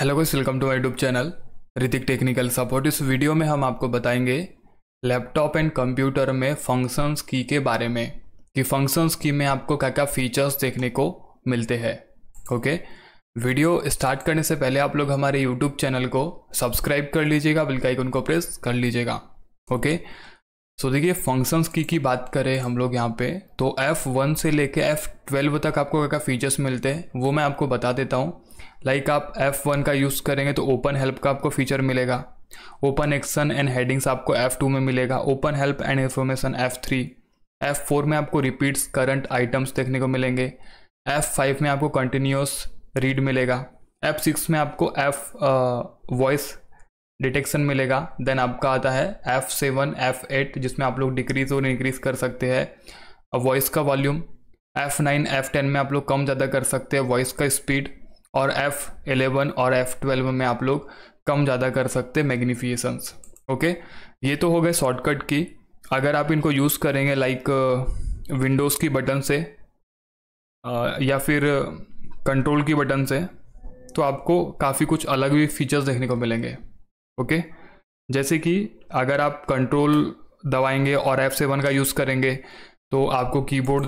hello guys welcome to my YouTube channel Hrithik technical support इस video में हम आपको बताएंगे लैपटॉप एंड कंप्यूटर में फंक्शंस की के बारे में कि फंक्शंस की में आपको क्या क्या फीचर्स देखने को मिलते हैं ओके वीडियो स्टार्ट करने से पहले आप लोग हमारे यूट्यूब चैनल को सब्सक्राइब कर लीजिएगा बिल्कुल उनको प्रेस कर लीजिएगा ओके सो देखिए फंक्शंस की की बात करें हम लोग यहाँ पे तो F1 से लेके F12 तक आपको क्या क्या फीचर्स मिलते हैं वो मैं आपको बता देता हूँ लाइक like आप F1 का यूज़ करेंगे तो ओपन हेल्प का आपको फीचर मिलेगा ओपन एक्शन एंड हेडिंग्स आपको F2 में मिलेगा open help and information F3 F4 में आपको रिपीट्स करंट आइटम्स देखने को मिलेंगे F5 में आपको कंटिन्यूस रीड मिलेगा F6 में आपको F वॉइस uh, डिटेक्शन मिलेगा देन आपका आता है एफ सेवन एफ एट जिसमें आप लोग डिक्रीज और इंक्रीज कर सकते हैं वॉइस का volume F nine F ten में आप लोग कम ज़्यादा कर सकते हैं वॉइस का स्पीड और एफ एलेवन और एफ ट्वेल्व में आप लोग कम ज़्यादा कर सकते हैं मैग्नीफिकेशंस ओके ये तो हो गए शॉर्टकट की अगर आप इनको यूज़ करेंगे लाइक विंडोज़ uh, की बटन से uh, या फिर कंट्रोल uh, की बटन से तो आपको काफ़ी कुछ अलग भी फीचर्स देखने को मिलेंगे ओके जैसे कि अगर आप कंट्रोल दबाएंगे और एफ सेवन का यूज़ करेंगे तो आपको कीबोर्ड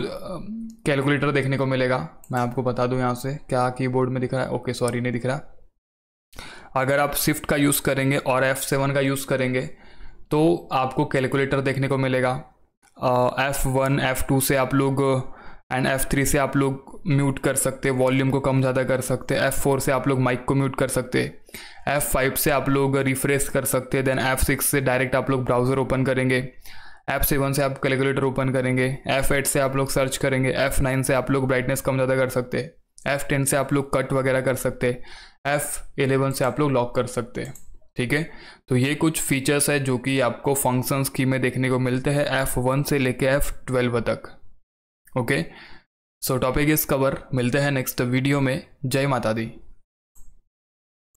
कैलकुलेटर देखने को मिलेगा मैं आपको बता दूं यहाँ से क्या कीबोर्ड में दिख रहा है ओके सॉरी नहीं दिख रहा अगर आप शिफ्ट का यूज़ करेंगे और एफ सेवन का यूज़ करेंगे तो आपको कैलकुलेटर देखने को मिलेगा एफ़ वन एफ़ टू से आप लोग एंड एफ़ थ्री से आप लोग म्यूट कर सकते वॉल्यूम को कम ज़्यादा कर सकते एफ़ फोर से आप लोग माइक को म्यूट कर सकते एफ़ फाइव से आप लोग रिफ्रेश कर सकते हैं देन एफ़ सिक्स से डायरेक्ट आप लोग ब्राउज़र ओपन करेंगे एफ सेवन से आप कैलकुलेटर ओपन करेंगे एफ़ एट से आप लोग सर्च करेंगे एफ़ नाइन से आप लोग ब्राइटनेस कम ज़्यादा कर सकते एफ़ टेन से आप लोग कट वगैरह कर सकते एफ़ एलेवन से आप लोग लॉक कर सकते हैं ठीक है तो ये कुछ फीचर्स है जो कि आपको फंक्शंस की में देखने को मिलते हैं एफ़ वन से लेके एफ़ ट्वेल्व तक ओके सो टॉपिक इस कवर मिलते हैं नेक्स्ट वीडियो में जय माता दी